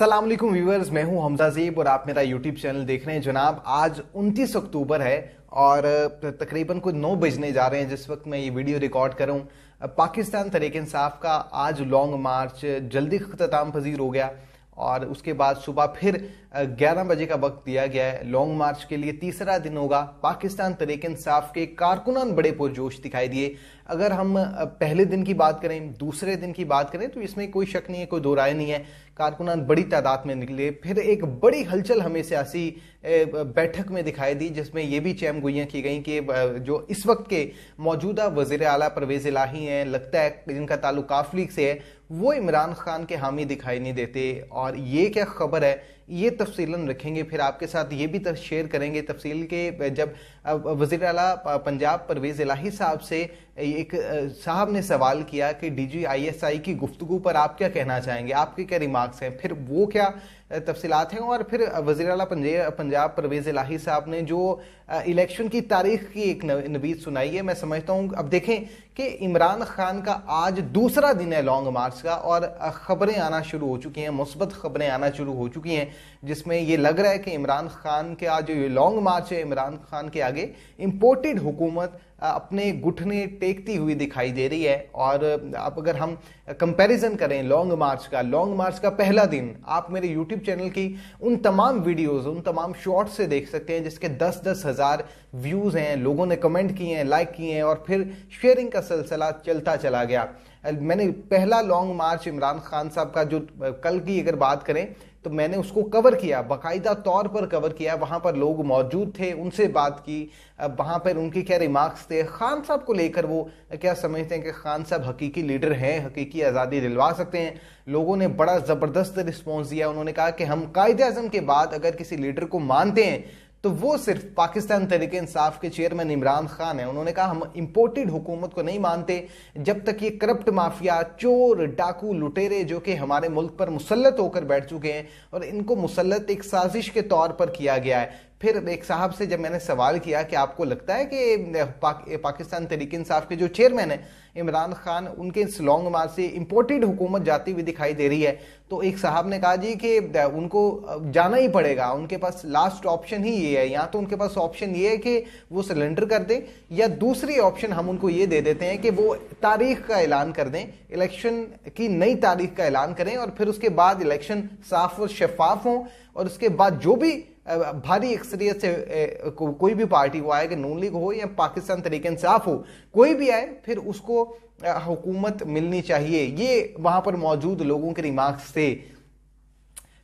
Aslam viewers मैं हूं हमजा जेब और आप मेरा यूट्यूब चैनल देख रहे हैं जनाब आज 29 अक्टूबर है और तकरीबन कोई नौ बजने जा रहे हैं जिस वक्त मैं ये वीडियो रिकॉर्ड करूं पाकिस्तान तरीक इंसाफ का आज लॉन्ग मार्च जल्दी अख्ताम पजीर हो गया और उसके बाद सुबह फिर 11 बजे का वक्त दिया गया है लॉन्ग मार्च के लिए तीसरा दिन होगा पाकिस्तान तरीक इंसाफ के कारकुनान बड़े पुरजोश दिखाई दिए अगर हम पहले दिन की बात करें दूसरे दिन की बात करें तो इसमें कोई शक नहीं है कोई दो राय नहीं है कारकुनान बड़ी तादाद में निकले फिर एक बड़ी हलचल हमें सियासी बैठक में दिखाई दी जिसमें यह भी चैम गुइयाँ की गई कि जो इस वक्त के मौजूदा वजीर अला परवेज इलाही हैं लगता है जिनका ताल्लुक काफलीग से है वो इमरान खान के हामी दिखाई नहीं देते और ये क्या खबर है ये तफसीलन रखेंगे फिर आपके साथ ये भी शेयर करेंगे तफसील के जब वजीर अला पंजाब परवेज़ इलाही साहब से एक साहब ने सवाल किया कि D G I S I की गुफ्तु पर आप क्या कहना चाहेंगे आपके क्या रिमार्क्स हैं फिर वो क्या तफसीत हैं और फिर वजी अला पंजाब परवेज़ इलाही साहब ने जो इलेक्शन की तारीख की एक नवीद सुनाई है मैं समझता हूँ अब देखें कि इमरान खान का आज दूसरा दिन है लॉन्ग मार्च का और ख़बरें आना शुरू हो चुकी हैं मुस्बत ख़बरें आना शुरू हो चुकी हैं जिसमें ये लग रहा है कि इमरान खान के आज जो ये लॉन्ग मार्च है इमरान खान के आगे इम्पोर्टेड हुकूमत अपने घुटने टेकती हुई दिखाई दे रही है और आप अगर हम कंपैरिजन करें लॉन्ग मार्च का लॉन्ग मार्च का पहला दिन आप मेरे यूट्यूब चैनल की उन तमाम वीडियोस उन तमाम शॉर्ट्स से देख सकते हैं जिसके दस दस हज़ार व्यूज़ हैं लोगों ने कमेंट किए हैं लाइक किए हैं और फिर शेयरिंग का सिलसिला चलता चला गया मैंने पहला लॉन्ग मार्च इमरान खान साहब का जो कल की अगर बात करें तो मैंने उसको कवर किया बाकायदा तौर पर कवर किया वहाँ पर लोग मौजूद थे उनसे बात की वहाँ पर उनके क्या रिमार्क्स थे खान साहब को लेकर वो क्या समझते हैं कि खान साहब हकीकी लीडर हैं हकीकी आज़ादी दिलवा सकते हैं लोगों ने बड़ा ज़बरदस्त रिस्पॉन्स दिया उन्होंने कहा कि हम कायद अजम के बाद अगर किसी लीडर को मानते हैं तो वो सिर्फ पाकिस्तान तरीके इंसाफ के चेयरमैन इमरान खान है उन्होंने कहा हम इंपोर्टेड हुकूमत को नहीं मानते जब तक ये करप्ट माफिया चोर डाकू लुटेरे जो कि हमारे मुल्क पर मुसलत होकर बैठ चुके हैं और इनको मुसलत एक साजिश के तौर पर किया गया है फिर एक साहब से जब मैंने सवाल किया कि आपको लगता है कि पाक, पाकिस्तान तरीक इंसाफ के जो चेयरमैन हैं इमरान खान उनके इस लॉन्ग मार्च से इम्पोर्टेड हुकूमत जाती हुई दिखाई दे रही है तो एक साहब ने कहा जी कि उनको जाना ही पड़ेगा उनके पास लास्ट ऑप्शन ही ये है या तो उनके पास ऑप्शन ये है कि वो सरेंडर कर दें या दूसरी ऑप्शन हम उनको ये दे देते हैं कि वो तारीख का ऐलान कर दें इलेक्शन की नई तारीख का ऐलान करें और फिर उसके बाद इलेक्शन साफ और शफाफ हों और उसके बाद जो भी भारी अक्सरियत से कोई भी पार्टी वो आए कि नून लीग हो या पाकिस्तान तरीके इंसाफ हो कोई भी आए फिर उसको हुकूमत मिलनी चाहिए ये वहाँ पर मौजूद लोगों के रिमार्क्स थे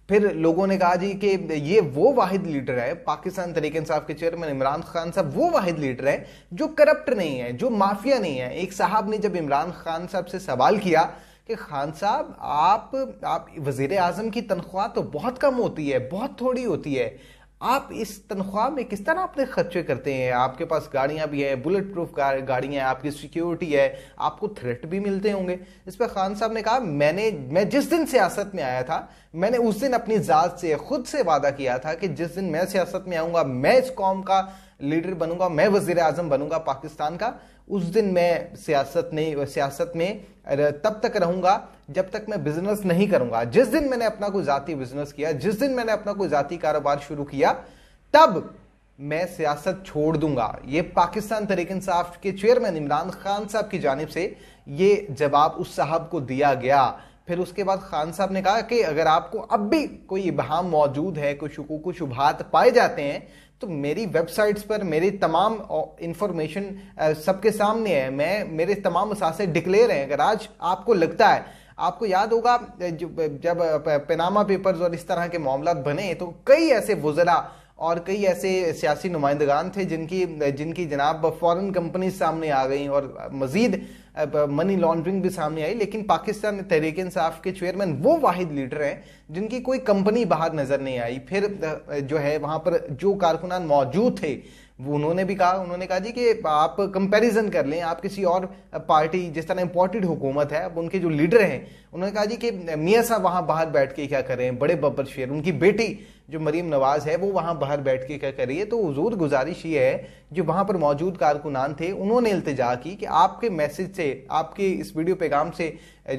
फिर लोगों ने कहा जी कि ये वो वाहिद लीडर है पाकिस्तान तरीके इंसाफ के चेयरमैन इमरान खान साहब वो वाहिद लीडर है जो करप्ट नहीं है जो माफिया नहीं है एक साहब ने जब इमरान खान साहब से सवाल किया कि खान साहब आप आप वजीर आजम की तनख्वाह तो बहुत कम होती है बहुत थोड़ी होती है आप इस तनख्वाह में किस तरह अपने खर्चे करते हैं आपके पास गाड़ियाँ भी हैं बुलेट प्रूफ गाड़ियाँ हैं आपकी सिक्योरिटी है आपको थ्रेट भी मिलते होंगे इस पर खान साहब ने कहा मैंने मैं जिस दिन सियासत में आया था मैंने उस दिन अपनी ज़ात से खुद से वादा किया था कि जिस दिन मैं सियासत में आऊँगा मैं इस कौम का लीडर बनूंगा मैं वजीर आजम बनूंगा पाकिस्तान का उस दिन मैं सियासत नहीं सियासत में तब तक रहूंगा जब तक मैं बिजनेस नहीं करूंगा जिस दिन मैंने अपना कोई जाति बिजनेस किया जिस दिन मैंने अपना कोई जाति कारोबार शुरू किया तब मैं सियासत छोड़ दूंगा ये पाकिस्तान तरीक इंसाफ के चेयरमैन इमरान खान साहब की जानब से ये जवाब उस साहब को दिया गया फिर उसके बाद खान साहब ने कहा कि अगर आपको अब भी कोई इबहम मौजूद है कोई शकूक शुभात पाए जाते हैं तो मेरी वेबसाइट्स पर मेरी तमाम इंफॉर्मेशन सबके सामने है मैं मेरे तमाम सासे डिक्लेयर हैं अगर आज आपको लगता है आपको याद होगा जब पेनामा पेपर्स और इस तरह के मामला बने तो कई ऐसे वजरा और कई ऐसे सियासी नुमाइंदगान थे जिनकी जिनकी जनाब फॉरेन कंपनी सामने आ गई और मजीद मनी लॉन्ड्रिंग भी सामने आई लेकिन पाकिस्तान तहरीक इंसाफ के चेयरमैन वो वाहिद लीडर हैं जिनकी कोई कंपनी बाहर नज़र नहीं आई फिर जो है वहाँ पर जो कारकुनान मौजूद थे वो उन्होंने भी कहा उन्होंने कहा जी कि आप कंपैरिजन कर लें आप किसी और पार्टी जिस तरह इम्पोर्टेड हुकूमत है अब उनके जो लीडर हैं उन्होंने कहा जी कि मियाँ साहब वहाँ बाहर बैठ के क्या करें बड़े बब्बर शेर उनकी बेटी जो मरीम नवाज़ है वो वहाँ बाहर बैठ के क्या करी है तो हजूर गुजारिश ये है जो वहाँ पर मौजूद कारकुनान थे उन्होंने इल्तजा की कि आपके मैसेज से आपके इस वीडियो पैगाम से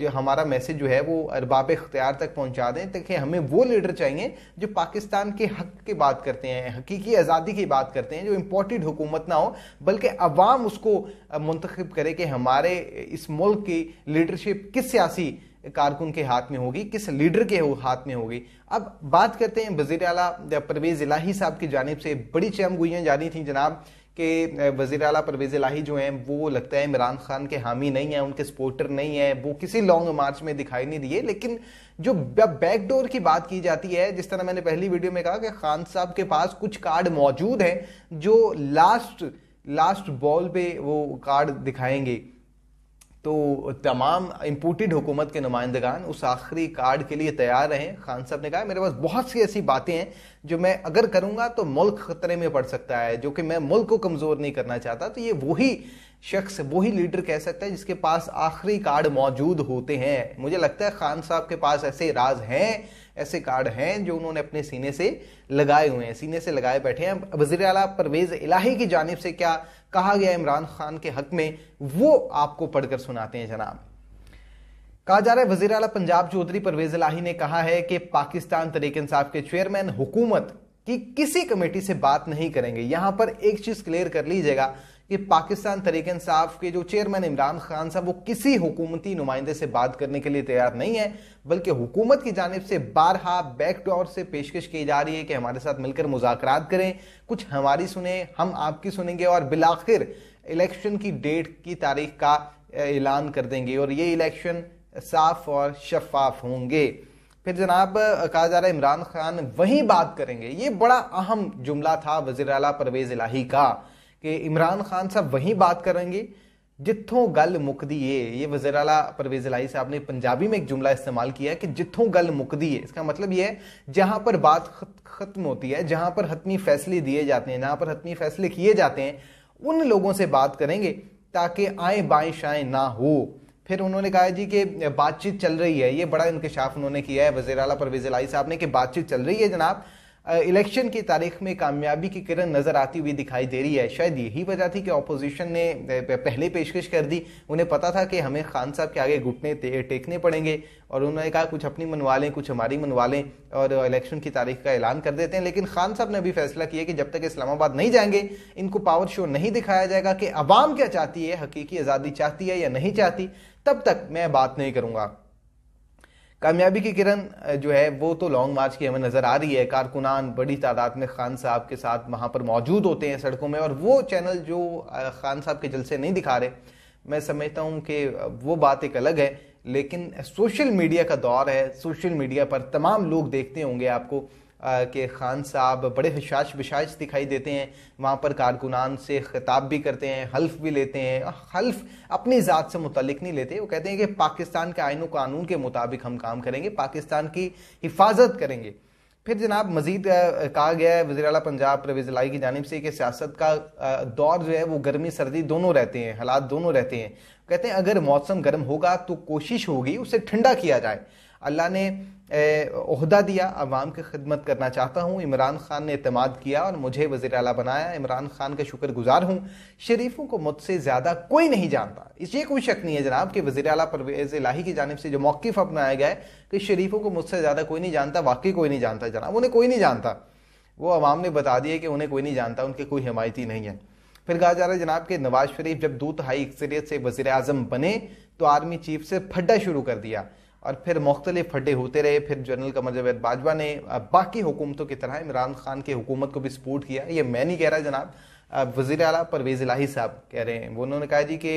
जो हमारा मैसेज जो है वो अरबाब इख्तियार तक पहुंचा दें ताकि हमें वो लीडर चाहिए जो पाकिस्तान के हक की बात करते हैं हकीकी आज़ादी की बात करते हैं जो इम्पोर्टेड हुकूमत ना हो बल्कि अवाम उसको मुंतखब करे कि हमारे इस मुल्क की लीडरशिप किस सियासी कारकुन के हाथ में होगी किस लीडर के हाथ में होगी अब बात करते हैं वजीर अला परवेज़ इलाही साहब की जानब से बड़ी चमगुइयाँ जानी थी जनाब कि वजीर अला परवेज़ इलाही जो हैं वो लगता है इमरान खान के हामी नहीं हैं उनके सपोर्टर नहीं हैं वो किसी लॉन्ग मार्च में दिखाई नहीं दिए लेकिन जो बैकडोर की बात की जाती है जिस तरह मैंने पहली वीडियो में कहा कि खान साहब के पास कुछ कार्ड मौजूद हैं जो लास्ट लास्ट बॉल पे वो कार्ड दिखाएंगे तो तमाम इम्पोर्टेड हुकूमत के नुमाइंदगान उस आखिरी कार्ड के लिए तैयार रहें खान साहब ने कहा मेरे पास बहुत सी ऐसी बातें हैं जो मैं अगर करूँगा तो मुल्क खतरे में पड़ सकता है जो कि मैं मुल्क को कमज़ोर नहीं करना चाहता तो ये वही शख्स वही लीडर कह सकता है जिसके पास आखिरी कार्ड मौजूद होते हैं मुझे लगता है खान साहब के पास ऐसे राज हैं ऐसे कार्ड हैं जो उन्होंने अपने सीने से लगाए हुए हैं सीने से लगाए बैठे हैं वजीर अला परवेज इलाही की जानब से क्या कहा गया इमरान खान के हक में वो आपको पढ़कर सुनाते हैं जनाब कहा जा रहा है वजीर अला पंजाब चौधरी परवेज इलाही ने कहा है कि पाकिस्तान तरीक इंसाफ के चेयरमैन हुकूमत की किसी कमेटी से बात नहीं करेंगे यहां पर एक चीज क्लियर कर लीजिएगा कि पाकिस्तान तरीके इंसाफ के जो चेयरमैन इमरान खान साहब वो किसी हुकूमती नुमाइंदे से बात करने के लिए तैयार नहीं है बल्कि हुकूमत की जानब से बारहा बैकडोर से पेशकश की जा रही है कि हमारे साथ मिलकर मुजाकर करें कुछ हमारी सुने हम आपकी सुनेंगे और बिलाखिर इलेक्शन की डेट की तारीख का ऐलान कर देंगे और ये इलेक्शन साफ और शफाफ होंगे फिर जनाब कहा जा रहा है इमरान खान वहीं बात करेंगे ये बड़ा अहम जुमला था वजीर अला परवेज इलाही का कि इमरान खान साहब वहीं बात करेंगे जिथों गल मुकदी है ये वजीर अला परवेज लाई साहब ने पंजाबी में एक जुमला इस्तेमाल किया है कि जिथों गल मुकदी है इसका मतलब ये है जहां पर बात खत्म होती है जहां पर हतमी फैसले दिए जाते हैं जहां पर हतमी फैसले किए जाते हैं उन लोगों से बात करेंगे ताकि आए बाएं शाएं ना हो फिर उन्होंने कहा जी कि बातचीत चल रही है ये बड़ा इंकशाफ उन्होंने किया है वजीर अला परवेज लाई साहब ने कि बातचीत चल रही है जनाब इलेक्शन की तारीख में कामयाबी की किरण नजर आती हुई दिखाई दे रही है शायद यही वजह थी कि ऑपोजिशन ने पहले पेशकश कर दी उन्हें पता था कि हमें खान साहब के आगे घुटने टेकने पड़ेंगे और उन्होंने कहा कुछ अपनी मनवा लें कुछ हमारी मनवा लें और इलेक्शन की तारीख का ऐलान कर देते हैं लेकिन खान साहब ने अभी फैसला किया कि जब तक इस्लामाबाद नहीं जाएंगे इनको पावर शो नहीं दिखाया जाएगा कि अवाम क्या चाहती है हकीकी आज़ादी चाहती है या नहीं चाहती तब तक मैं बात नहीं करूँगा कामयाबी की किरण जो है वो तो लॉन्ग मार्च की हमें नजर आ रही है कारकुनान बड़ी तादाद में खान साहब के साथ वहाँ पर मौजूद होते हैं सड़कों में और वो चैनल जो खान साहब के जलसे नहीं दिखा रहे मैं समझता हूँ कि वो बात एक अलग है लेकिन सोशल मीडिया का दौर है सोशल मीडिया पर तमाम लोग देखते होंगे आपको के खान साहब बड़े हशाश बिशाश दिखाई देते हैं वहाँ पर कारकुनान से खिताब भी करते हैं हल्फ भी लेते हैं हल्फ अपनी ज़ात से मुतलिक नहीं लेते वो कहते हैं कि पाकिस्तान के आयन कानून के मुताबिक हम काम करेंगे पाकिस्तान की हिफाजत करेंगे फिर जनाब मजीद कहा गया है वजी पंजाब प्रवेज लाई की जानब से कि सियासत का दौर जो है वो गर्मी सर्दी दोनों रहते हैं हालात दोनों रहते हैं कहते हैं अगर मौसम गर्म होगा तो कोशिश होगी उसे ठंडा किया जाए अल्लाह ने अहदा दिया अवाम की खिदमत करना चाहता हूँ इमरान खान ने अतमाद किया और मुझे वजी अला बनाया इमरान खान का शुक्र गुजार हूँ शरीफों को मुझसे ज़्यादा कोई नहीं जानता इस ये कोई शक नहीं है जनाब कि वजी अला परवेज़ लाही की जानब से जो मौक़ अपनाया गया है कि शरीफों को मुझसे ज़्यादा कोई नहीं जानता वाकई कोई नहीं जानता जनाब उन्हें कोई नहीं जानता वो अवाम ने बता दिया कि उन्हें कोई नहीं जानता उनकी कोई हमायती नहीं है फिर कहा जा रहा है जनाब के नवाज शरीफ जब दो तहाई अक्सरियत से वजी अजम बने तो आर्मी चीफ से फड्डा शुरू कर दिया और फिर मुख्तलिफ हड्डे होते रहे फिर जनरल कमर जवेद बाजवा ने बाकी हुकूमतों की तरह इमरान खान की हुकूमत को भी सपोर्ट किया ये मैं नहीं कह रहा जनाब वजीर अला परवेज़ इलाही साहब कह रहे हैं उन्होंने कहा जी कि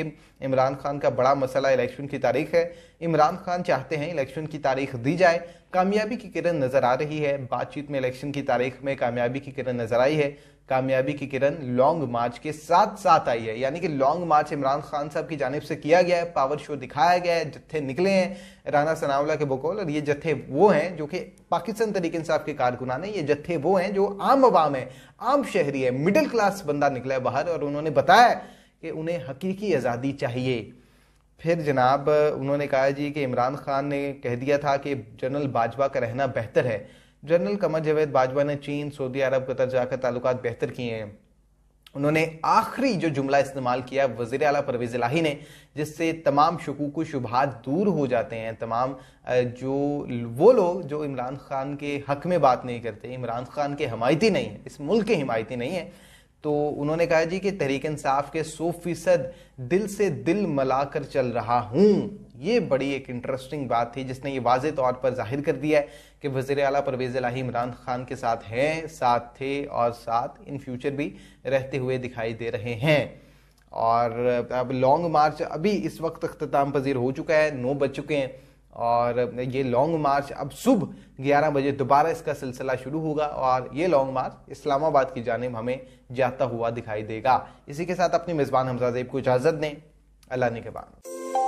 इमरान खान का बड़ा मसला इलेक्शन की तारीख है इमरान खान चाहते हैं इलेक्शन की तारीख दी जाए कामयाबी की किरण नज़र आ रही है बातचीत में इलेक्शन की तारीख में कामयाबी की किरण नज़र आई है कामयाबी की किरण लॉन्ग मार्च के साथ साथ आई है यानी कि लॉन्ग मार्च इमरान खान साहब की जानब से किया गया है पावर शो दिखाया गया है जत्थे निकले हैं राना सनावला के बकौल और ये जत्थे वो हैं जो कि पाकिस्तान तरीके इंसाफ के कारकुनान है ये जत्थे वो हैं जो आम आवाम है आम शहरी है मिडिल क्लास बंदा निकला है बाहर और उन्होंने बताया कि उन्हें हकीकी आज़ादी चाहिए फिर जनाब उन्होंने कहा जी कि इमरान खान ने कह दिया था कि जनरल बाजवा का रहना बेहतर है जनरल कमर जवेद बाजवा ने चीन सऊदी अरब कतर जाकर ताल्लुक बेहतर किए हैं उन्होंने आखिरी जो जुमला इस्तेमाल किया वजीर अला परवेज लाही ने जिससे तमाम शकूक शुभात दूर हो जाते हैं तमाम जो वो लोग जो इमरान खान के हक में बात नहीं करते इमरान खान के हमायती नहीं है इस मुल्क के हिमायती नहीं है तो उन्होंने कहा जी कि तहरीक इंसाफ के सौ फीसद दिल से दिल मलाकर चल रहा हूँ ये बड़ी एक इंटरेस्टिंग बात थी जिसने ये वाज तौर पर जाहिर कर दिया है कि वजीर अला परवेज़ लाही इमरान खान के साथ हैं साथ थे और साथ इन फ्यूचर भी रहते हुए दिखाई दे रहे हैं और अब लॉन्ग मार्च अभी इस वक्त अख्ताम पजीर हो चुका है नौ बज चुके हैं और ये लॉन्ग मार्च अब सुबह ग्यारह बजे दोबारा इसका सिलसिला शुरू होगा और ये लॉन्ग मार्च इस्लामाबाद की जानब हमें जाता हुआ दिखाई देगा इसी के साथ अपनी मेज़बान हमजा जेब को इजाज़त दें अल्लाह ने के बाद